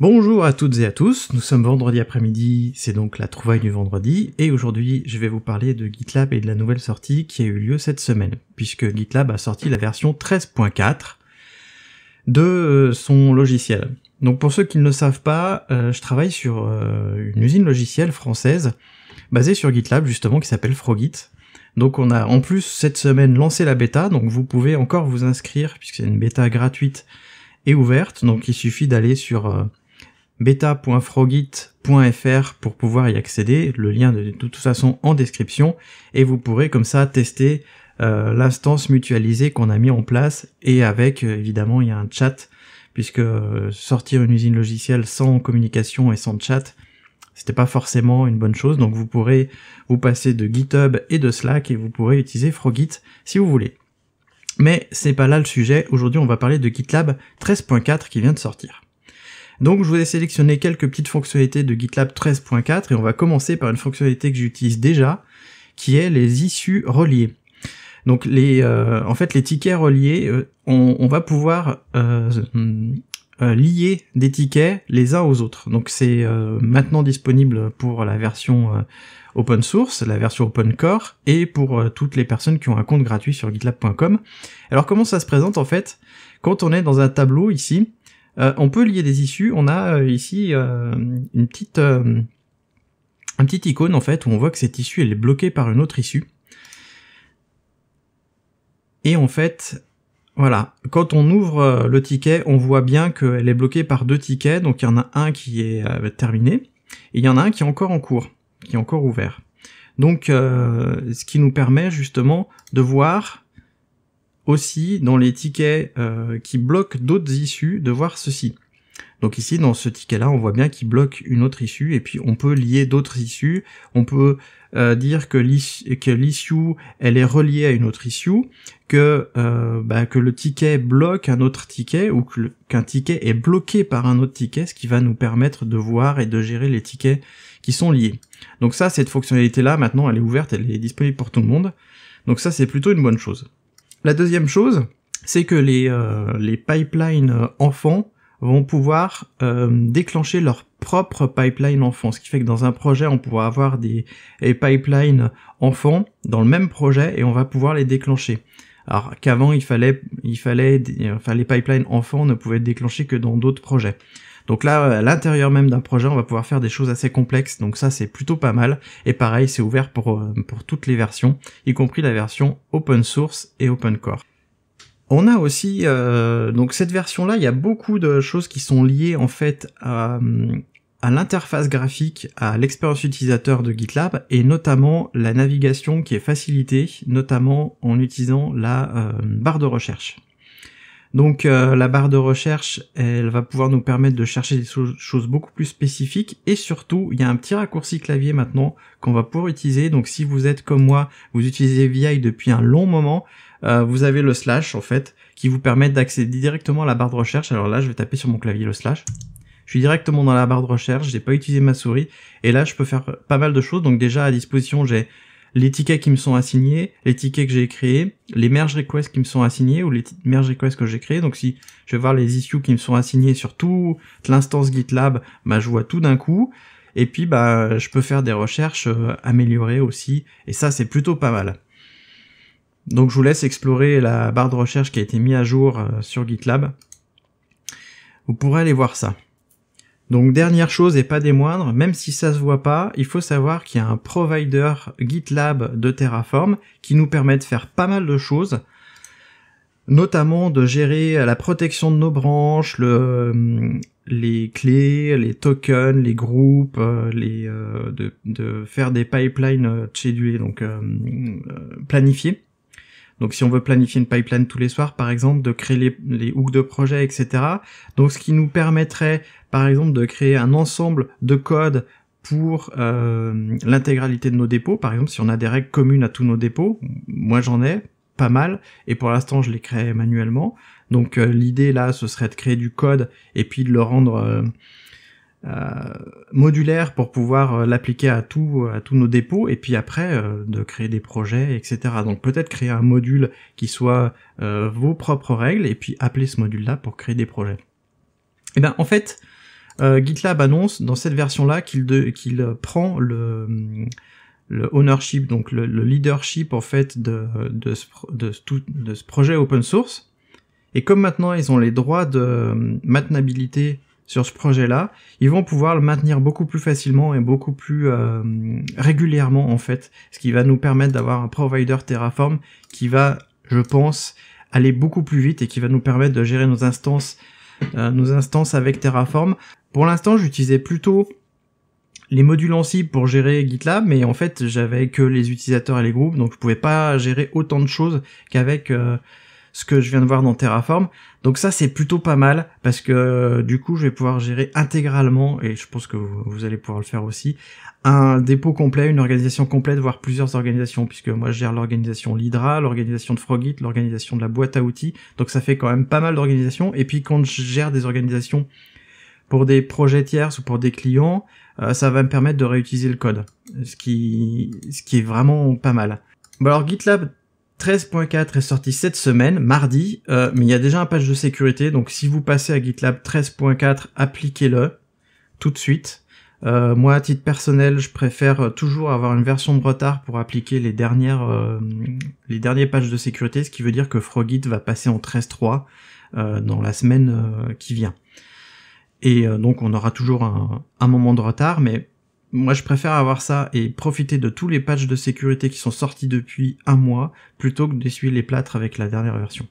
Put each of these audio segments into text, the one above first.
Bonjour à toutes et à tous, nous sommes vendredi après-midi, c'est donc la trouvaille du vendredi, et aujourd'hui je vais vous parler de GitLab et de la nouvelle sortie qui a eu lieu cette semaine, puisque GitLab a sorti la version 13.4 de euh, son logiciel. Donc pour ceux qui ne le savent pas, euh, je travaille sur euh, une usine logicielle française basée sur GitLab justement qui s'appelle Frogit. Donc on a en plus cette semaine lancé la bêta, donc vous pouvez encore vous inscrire puisque c'est une bêta gratuite et ouverte, donc il suffit d'aller sur beta.frogit.fr pour pouvoir y accéder. Le lien de, toute façon en description et vous pourrez comme ça tester euh, l'instance mutualisée qu'on a mis en place et avec euh, évidemment il y a un chat puisque euh, sortir une usine logicielle sans communication et sans chat c'était pas forcément une bonne chose donc vous pourrez vous passer de GitHub et de Slack et vous pourrez utiliser Frogit si vous voulez. Mais c'est pas là le sujet, aujourd'hui on va parler de GitLab 13.4 qui vient de sortir. Donc je vous ai sélectionné quelques petites fonctionnalités de GitLab 13.4 et on va commencer par une fonctionnalité que j'utilise déjà, qui est les issues reliées. Donc les, euh, en fait les tickets reliés, euh, on, va pouvoir euh, lier des tickets les uns aux autres. Donc c'est maintenant disponible pour la version open source, la version open core, et pour toutes les personnes qui ont un compte gratuit sur gitlab.com. Alors comment ça se présente en fait Quand on est dans un tableau ici, euh, on peut lier des issues. On a euh, ici euh, une petite, un petite icône en fait où on voit que cette issue elle est bloquée par une autre issue. Et en fait, voilà, quand on ouvre le ticket, on voit bien qu'elle est bloquée par deux tickets, donc il y en a un qui est terminé, et il y en a un qui est encore en cours, qui est encore ouvert. Donc ce qui nous permet justement de voir aussi dans les tickets euh, qui bloquent d'autres issues de voir ceci. Donc ici, dans ce ticket-là, on voit bien qu'il bloque une autre issue, et puis on peut lier d'autres issues. On peut euh, dire que l'issue, elle est reliée à une autre issue, que, euh, bah, que le ticket bloque un autre ticket, ou qu'un ticket est bloqué par un autre ticket, ce qui va nous permettre de voir et de gérer les tickets qui sont liés. Donc ça, cette fonctionnalité-là, maintenant, elle est ouverte, elle est disponible pour tout le monde. Donc ça, c'est plutôt une bonne chose. La deuxième chose, c'est que les, euh, pipelines euh, enfants vont pouvoir euh, déclencher leur propre pipeline enfant. Ce qui fait que dans un projet, on pourra avoir des, des pipelines enfants dans le même projet et on va pouvoir les déclencher. Alors qu'avant, il fallait, il fallait, enfin, les pipelines enfants ne pouvaient être déclenchés que dans d'autres projets. Donc là, à l'intérieur même d'un projet, on va pouvoir faire des choses assez complexes. Donc ça, c'est plutôt pas mal. Et pareil, c'est ouvert pour, euh, pour toutes les versions, y compris la version open source et open core. On a aussi euh, donc cette version-là, il y a beaucoup de choses qui sont liées en fait à, à l'interface graphique, à l'expérience utilisateur de GitLab et notamment la navigation qui est facilitée, notamment en utilisant la euh, barre de recherche. Donc euh, la barre de recherche, elle va pouvoir nous permettre de chercher des choses beaucoup plus spécifiques et surtout, il y a un petit raccourci clavier maintenant qu'on va pouvoir utiliser. Donc si vous êtes comme moi, vous utilisez VI depuis un long moment, euh, vous avez le slash en fait qui vous permet d'accéder directement à la barre de recherche. Alors là, je vais taper sur mon clavier le slash. Je suis directement dans la barre de recherche, j'ai pas utilisé ma souris et là, je peux faire pas mal de choses. Donc déjà à disposition, j'ai les tickets qui me sont assignés, les tickets que j'ai créés, les merge requests qui me sont assignés ou les merge requests que j'ai créés. Donc si je vais voir les issues qui me sont assignées sur toute l'instance GitLab, bah, je vois tout d'un coup. Et puis bah je peux faire des recherches euh, améliorées aussi. Et ça c'est plutôt pas mal. Donc je vous laisse explorer la barre de recherche qui a été mise à jour euh, sur GitLab. Vous pourrez aller voir ça. Donc dernière chose et pas des moindres, même si ça se voit pas, il faut savoir qu'il y a un provider GitLab de Terraform qui nous permet de faire pas mal de choses, notamment de gérer la protection de nos branches, hum, les clés, les tokens, les groupes, euh, les, euh, de, faire des pipelines euh, chedulés donc hum, planifiés donc si on veut planifier une pipeline tous les soirs, par exemple, de créer les, hooks de projet, etc. Donc ce qui nous permettrait, par exemple, de créer un ensemble de codes pour euh, l'intégralité de nos dépôts. Par exemple, si on a des règles communes à tous nos dépôts, moi j'en ai pas mal, et pour l'instant je les crée manuellement. Donc euh, l'idée là, ce serait de créer du code et puis de le rendre... Euh, euh, modulaire pour pouvoir euh, l'appliquer à tout à tous nos dépôts et puis après euh, de créer des projets etc donc peut-être créer un module qui soit vos propres règles et puis appeler ce module là pour créer des projets et eh ben en fait GitLab annonce dans cette version là qu'il qu'il prend le le ownership, donc le, leadership en fait de, de, de, ce projet open source. Et comme maintenant ils ont les droits de maintenabilité sur ce projet-là, ils vont pouvoir le maintenir beaucoup plus facilement et beaucoup plus euh, régulièrement en fait, ce qui va nous permettre d'avoir un provider Terraform qui va, je pense, aller beaucoup plus vite et qui va nous permettre de gérer nos instances, euh, nos instances avec Terraform. Pour l'instant, j'utilisais plutôt les modules en cible pour gérer GitLab, mais en fait, j'avais que les utilisateurs et les groupes, donc je pouvais pas gérer autant de choses qu'avec euh, ce que je viens de voir dans Terraform. Donc ça c'est plutôt pas mal parce que euh, du coup je vais pouvoir gérer intégralement et je pense que vous, allez pouvoir le faire aussi un dépôt complet, une organisation complète, voire plusieurs organisations puisque moi je gère l'organisation Lydra, l'organisation de Frogit, l'organisation de la boîte à outils. Donc ça fait quand même pas mal d'organisations et puis quand je gère des organisations pour des projets tiers ou pour des clients, euh, ça va me permettre de réutiliser le code, ce qui ce qui est vraiment pas mal. Bon alors GitLab 13.4 est sorti cette semaine, mardi, euh, mais il y a déjà un patch de sécurité, donc si vous passez à GitLab 13.4, appliquez-le tout de suite. Euh, moi, à titre personnel, je préfère toujours avoir une version de retard pour appliquer les dernières, euh, les derniers patchs de sécurité, ce qui veut dire que Frogit va passer en 13.3 euh, dans la semaine qui vient. Et donc, on aura toujours un, un, moment de retard, mais moi je préfère avoir ça et profiter de tous les patchs de sécurité qui sont sortis depuis un mois plutôt que d'essuyer les plâtres avec la dernière version.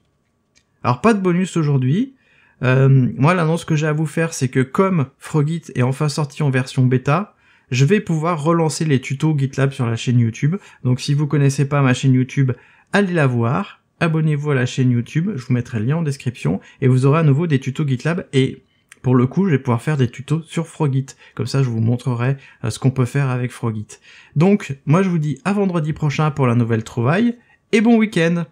Alors pas de bonus aujourd'hui. Euh, moi l'annonce que j'ai à vous faire c'est que comme Frogit est enfin sorti en version bêta, je vais pouvoir relancer les tutos GitLab sur la chaîne YouTube. Donc si vous connaissez pas ma chaîne YouTube, allez la voir. Abonnez-vous à la chaîne YouTube, je vous mettrai le lien en description et vous aurez à nouveau des tutos GitLab et pour le coup, je vais pouvoir faire des tutos sur Frogit. Comme ça, je vous montrerai euh, ce qu'on peut faire avec Frogit. Donc, moi, je vous dis à vendredi prochain pour la nouvelle trouvaille, et bon week-end